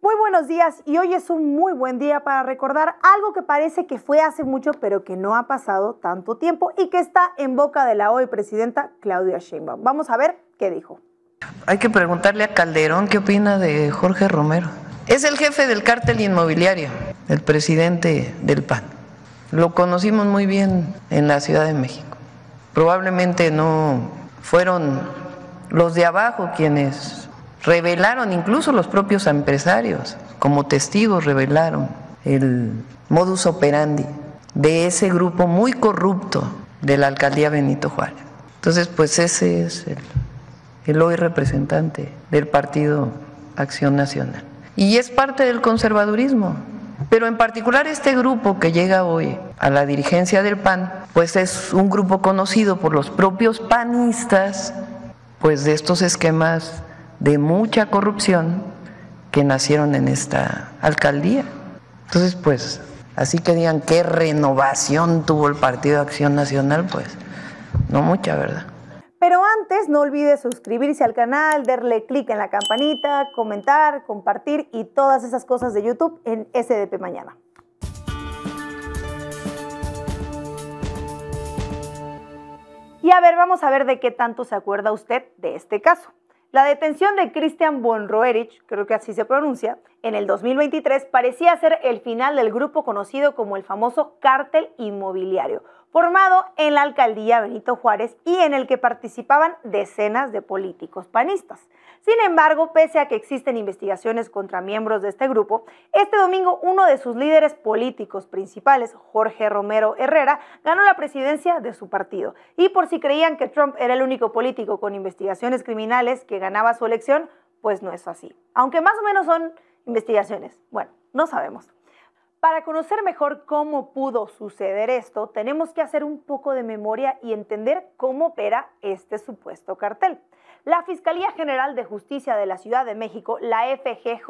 Muy buenos días y hoy es un muy buen día para recordar algo que parece que fue hace mucho pero que no ha pasado tanto tiempo y que está en boca de la hoy presidenta Claudia Sheinbaum. Vamos a ver qué dijo. Hay que preguntarle a Calderón qué opina de Jorge Romero. Es el jefe del cártel inmobiliario, el presidente del PAN. Lo conocimos muy bien en la Ciudad de México. Probablemente no fueron los de abajo quienes Revelaron incluso los propios empresarios, como testigos revelaron el modus operandi de ese grupo muy corrupto de la alcaldía Benito Juárez. Entonces, pues ese es el, hoy representante del partido Acción Nacional. Y es parte del conservadurismo, pero en particular este grupo que llega hoy a la dirigencia del PAN, pues es un grupo conocido por los propios panistas, pues de estos esquemas de mucha corrupción que nacieron en esta alcaldía. Entonces, pues, así que digan qué renovación tuvo el Partido Acción Nacional, pues, no mucha, ¿verdad? Pero antes no olvide suscribirse al canal, darle clic en la campanita, comentar, compartir y todas esas cosas de YouTube en SDP Mañana. Y a ver, vamos a ver de qué tanto se acuerda usted de este caso. La detención de Christian von Roerich, creo que así se pronuncia, en el 2023 parecía ser el final del grupo conocido como el famoso cártel inmobiliario, formado en la alcaldía Benito Juárez y en el que participaban decenas de políticos panistas. Sin embargo, pese a que existen investigaciones contra miembros de este grupo, este domingo uno de sus líderes políticos principales, Jorge Romero Herrera, ganó la presidencia de su partido. Y por si creían que Trump era el único político con investigaciones criminales que ganaba su elección, pues no es así. Aunque más o menos son investigaciones. Bueno, no sabemos. Para conocer mejor cómo pudo suceder esto, tenemos que hacer un poco de memoria y entender cómo opera este supuesto cartel. La Fiscalía General de Justicia de la Ciudad de México, la FGJ,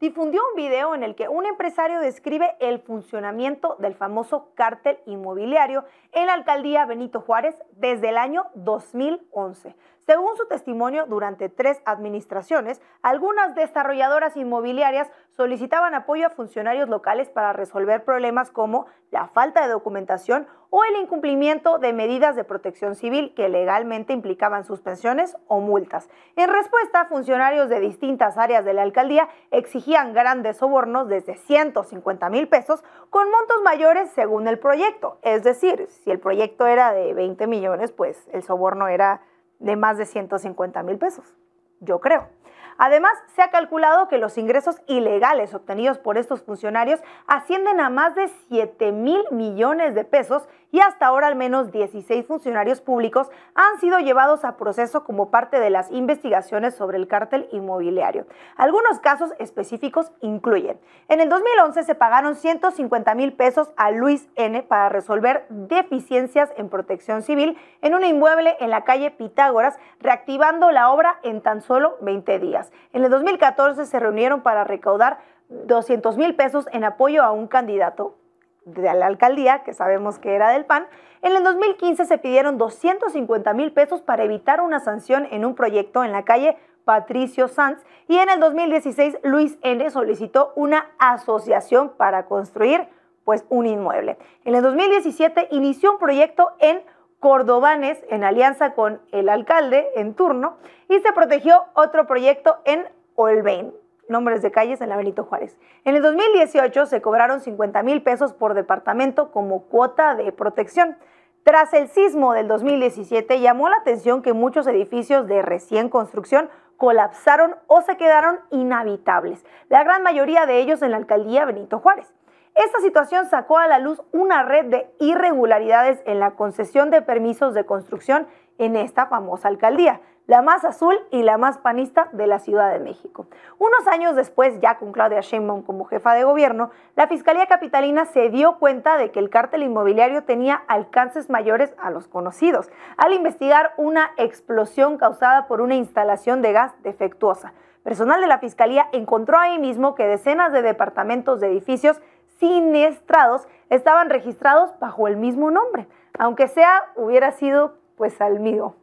difundió un video en el que un empresario describe el funcionamiento del famoso cártel inmobiliario en la alcaldía Benito Juárez desde el año 2011. Según su testimonio, durante tres administraciones, algunas desarrolladoras inmobiliarias solicitaban apoyo a funcionarios locales para resolver problemas como la falta de documentación o el incumplimiento de medidas de protección civil que legalmente implicaban suspensiones o multas. En respuesta, funcionarios de distintas áreas de la alcaldía exigían grandes sobornos desde 150 mil pesos con montos mayores según el proyecto. Es decir, si el proyecto era de 20 millones, pues el soborno era de más de 150 mil pesos, yo creo. Además, se ha calculado que los ingresos ilegales obtenidos por estos funcionarios ascienden a más de 7 mil millones de pesos y hasta ahora al menos 16 funcionarios públicos han sido llevados a proceso como parte de las investigaciones sobre el cártel inmobiliario. Algunos casos específicos incluyen, en el 2011 se pagaron 150 mil pesos a Luis N para resolver deficiencias en protección civil en un inmueble en la calle Pitágoras, reactivando la obra en tan solo 20 días. En el 2014 se reunieron para recaudar 200 mil pesos en apoyo a un candidato de la alcaldía, que sabemos que era del PAN, en el 2015 se pidieron 250 mil pesos para evitar una sanción en un proyecto en la calle Patricio Sanz y en el 2016 Luis N. solicitó una asociación para construir pues un inmueble. En el 2017 inició un proyecto en cordobanes en alianza con el alcalde en turno y se protegió otro proyecto en Olvén, nombres de calles en la Benito Juárez. En el 2018 se cobraron 50 mil pesos por departamento como cuota de protección. Tras el sismo del 2017 llamó la atención que muchos edificios de recién construcción colapsaron o se quedaron inhabitables, la gran mayoría de ellos en la alcaldía Benito Juárez. Esta situación sacó a la luz una red de irregularidades en la concesión de permisos de construcción en esta famosa alcaldía, la más azul y la más panista de la Ciudad de México. Unos años después, ya con Claudia Sheinbaum como jefa de gobierno, la Fiscalía Capitalina se dio cuenta de que el cártel inmobiliario tenía alcances mayores a los conocidos, al investigar una explosión causada por una instalación de gas defectuosa. Personal de la Fiscalía encontró ahí mismo que decenas de departamentos de edificios siniestrados estaban registrados bajo el mismo nombre, aunque sea hubiera sido pues Salmido.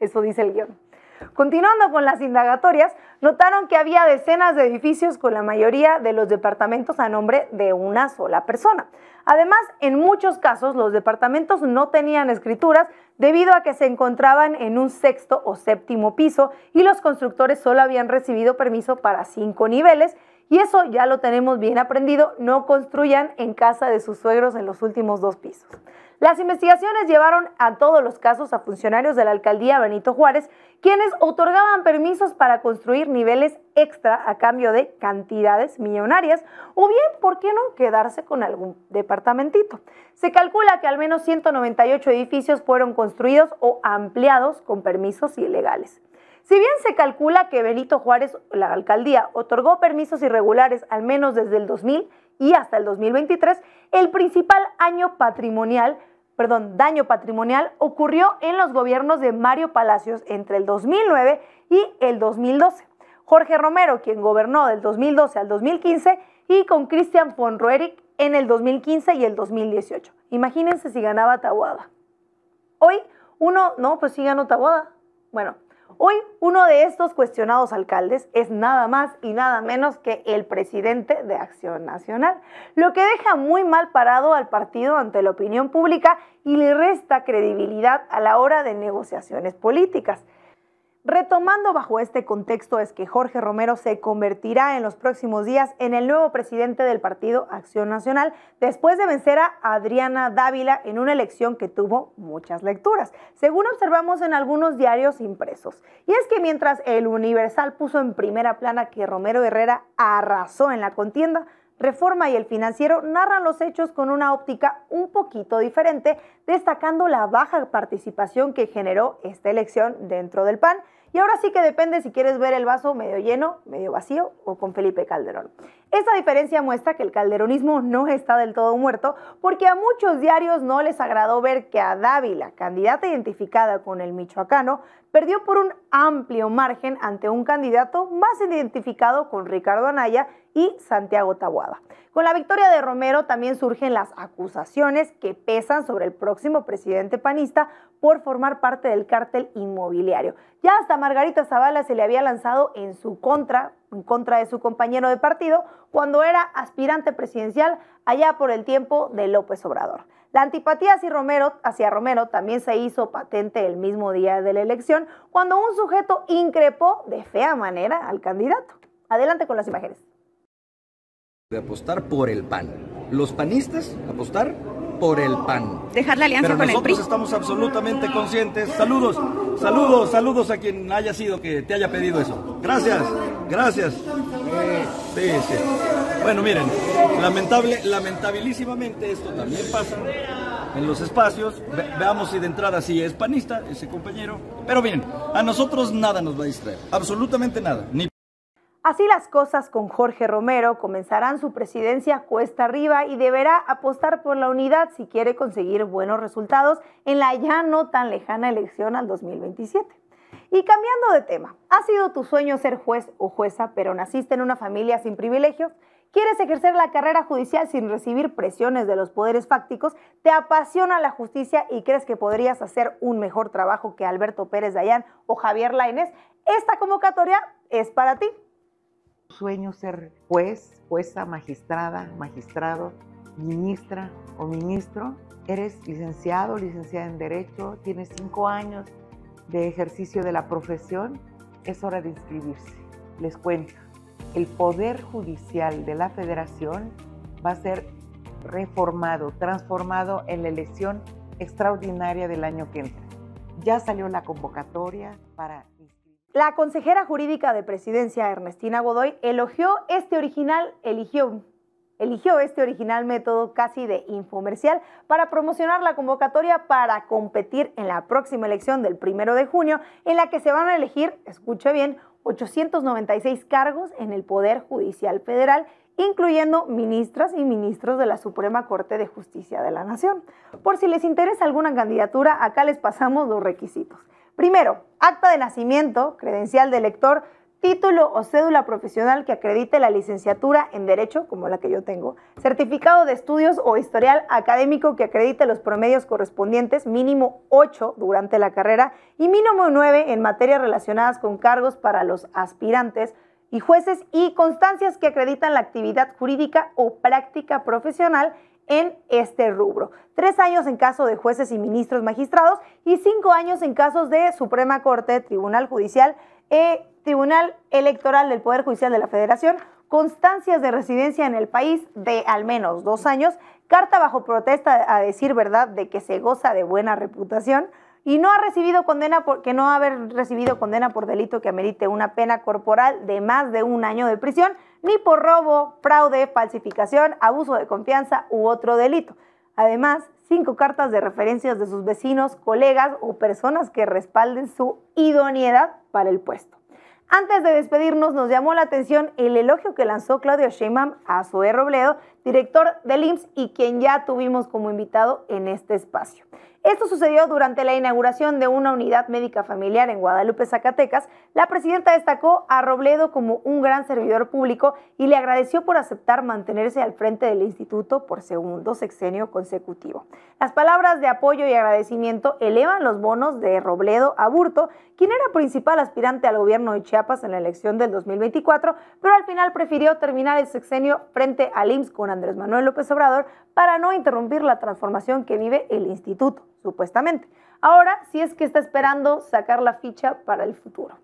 Eso dice el guión. Continuando con las indagatorias, notaron que había decenas de edificios con la mayoría de los departamentos a nombre de una sola persona. Además, en muchos casos los departamentos no tenían escrituras debido a que se encontraban en un sexto o séptimo piso y los constructores solo habían recibido permiso para cinco niveles y eso ya lo tenemos bien aprendido, no construyan en casa de sus suegros en los últimos dos pisos. Las investigaciones llevaron a todos los casos a funcionarios de la alcaldía Benito Juárez, quienes otorgaban permisos para construir niveles extra a cambio de cantidades millonarias, o bien, ¿por qué no quedarse con algún departamentito? Se calcula que al menos 198 edificios fueron construidos o ampliados con permisos ilegales. Si bien se calcula que Benito Juárez, la alcaldía, otorgó permisos irregulares al menos desde el 2000 y hasta el 2023, el principal año patrimonial, perdón, daño patrimonial ocurrió en los gobiernos de Mario Palacios entre el 2009 y el 2012. Jorge Romero, quien gobernó del 2012 al 2015, y con Cristian von en el 2015 y el 2018. Imagínense si ganaba Taboada. Hoy uno, no, pues sí ganó Taboada. Bueno, Hoy uno de estos cuestionados alcaldes es nada más y nada menos que el presidente de Acción Nacional, lo que deja muy mal parado al partido ante la opinión pública y le resta credibilidad a la hora de negociaciones políticas. Retomando bajo este contexto es que Jorge Romero se convertirá en los próximos días en el nuevo presidente del partido Acción Nacional después de vencer a Adriana Dávila en una elección que tuvo muchas lecturas, según observamos en algunos diarios impresos. Y es que mientras el Universal puso en primera plana que Romero Herrera arrasó en la contienda, Reforma y el financiero narran los hechos con una óptica un poquito diferente, destacando la baja participación que generó esta elección dentro del PAN, y ahora sí que depende si quieres ver el vaso medio lleno, medio vacío o con Felipe Calderón. Esta diferencia muestra que el calderonismo no está del todo muerto porque a muchos diarios no les agradó ver que a Dávila, candidata identificada con el michoacano, perdió por un amplio margen ante un candidato más identificado con Ricardo Anaya y Santiago Tabuada. Con la victoria de Romero también surgen las acusaciones que pesan sobre el próximo presidente panista por formar parte del cártel inmobiliario. Ya hasta Margarita Zavala se le había lanzado en su contra en contra de su compañero de partido cuando era aspirante presidencial allá por el tiempo de López Obrador. La antipatía hacia Romero, hacia Romero, también se hizo patente el mismo día de la elección cuando un sujeto increpó de fea manera al candidato. Adelante con las imágenes. De apostar por el PAN. Los panistas apostar por el PAN. Dejar la alianza con el PRI. Nosotros estamos absolutamente conscientes. Saludos, saludos, saludos a quien haya sido que te haya pedido eso. Gracias, gracias. Bueno, miren, lamentable, lamentabilísimamente esto también pasa en los espacios. veamos si de entrada sí es panista ese compañero. Pero miren, a nosotros nada nos va a distraer, absolutamente nada. Ni Así las cosas con Jorge Romero comenzarán su presidencia cuesta arriba y deberá apostar por la unidad si quiere conseguir buenos resultados en la ya no tan lejana elección al 2027. Y cambiando de tema, ¿ha sido tu sueño ser juez o jueza, pero naciste en una familia sin privilegios ¿Quieres ejercer la carrera judicial sin recibir presiones de los poderes fácticos? ¿Te apasiona la justicia y crees que podrías hacer un mejor trabajo que Alberto Pérez Dayán o Javier Lainez? Esta convocatoria es para ti sueño ser juez, jueza, magistrada, magistrado, ministra o ministro, eres licenciado, licenciada en Derecho, tienes cinco años de ejercicio de la profesión, es hora de inscribirse. Les cuento, el Poder Judicial de la Federación va a ser reformado, transformado en la elección extraordinaria del año que entra. Ya salió la convocatoria para la consejera jurídica de presidencia, Ernestina Godoy, elogió este original, eligió, eligió este original método casi de infomercial para promocionar la convocatoria para competir en la próxima elección del primero de junio, en la que se van a elegir, escuche bien, 896 cargos en el Poder Judicial Federal, incluyendo ministras y ministros de la Suprema Corte de Justicia de la Nación. Por si les interesa alguna candidatura, acá les pasamos los requisitos. Primero, acta de nacimiento, credencial de lector, título o cédula profesional que acredite la licenciatura en Derecho, como la que yo tengo, certificado de estudios o historial académico que acredite los promedios correspondientes, mínimo 8 durante la carrera y mínimo 9 en materias relacionadas con cargos para los aspirantes y jueces y constancias que acreditan la actividad jurídica o práctica profesional en este rubro. Tres años en caso de jueces y ministros magistrados y cinco años en casos de Suprema Corte, Tribunal Judicial e Tribunal Electoral del Poder Judicial de la Federación, constancias de residencia en el país de al menos dos años, carta bajo protesta a decir verdad de que se goza de buena reputación, y no ha recibido condena porque no haber recibido condena por delito que amerite una pena corporal de más de un año de prisión ni por robo, fraude, falsificación, abuso de confianza u otro delito. Además, cinco cartas de referencias de sus vecinos, colegas o personas que respalden su idoneidad para el puesto. Antes de despedirnos, nos llamó la atención el elogio que lanzó Claudio Sheinbaum a su Robledo, director del IMSS y quien ya tuvimos como invitado en este espacio. Esto sucedió durante la inauguración de una unidad médica familiar en Guadalupe, Zacatecas. La presidenta destacó a Robledo como un gran servidor público y le agradeció por aceptar mantenerse al frente del instituto por segundo sexenio consecutivo. Las palabras de apoyo y agradecimiento elevan los bonos de Robledo a Burto, quien era principal aspirante al gobierno de Chiapas en la elección del 2024, pero al final prefirió terminar el sexenio frente al IMSS con Andrés Manuel López Obrador para no interrumpir la transformación que vive el instituto, supuestamente. Ahora sí es que está esperando sacar la ficha para el futuro.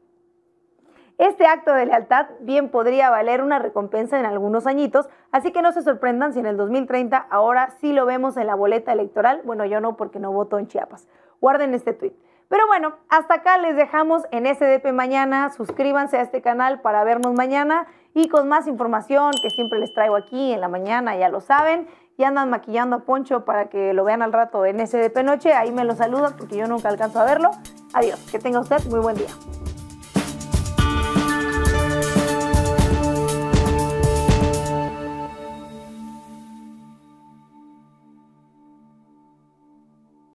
Este acto de lealtad bien podría valer una recompensa en algunos añitos, así que no se sorprendan si en el 2030 ahora sí lo vemos en la boleta electoral. Bueno, yo no porque no voto en Chiapas. Guarden este tweet. Pero bueno, hasta acá les dejamos en SDP mañana. Suscríbanse a este canal para vernos mañana y con más información que siempre les traigo aquí en la mañana, ya lo saben. Y andan maquillando a Poncho para que lo vean al rato en SDP Noche. Ahí me lo saludan porque yo nunca alcanzo a verlo. Adiós, que tenga usted muy buen día.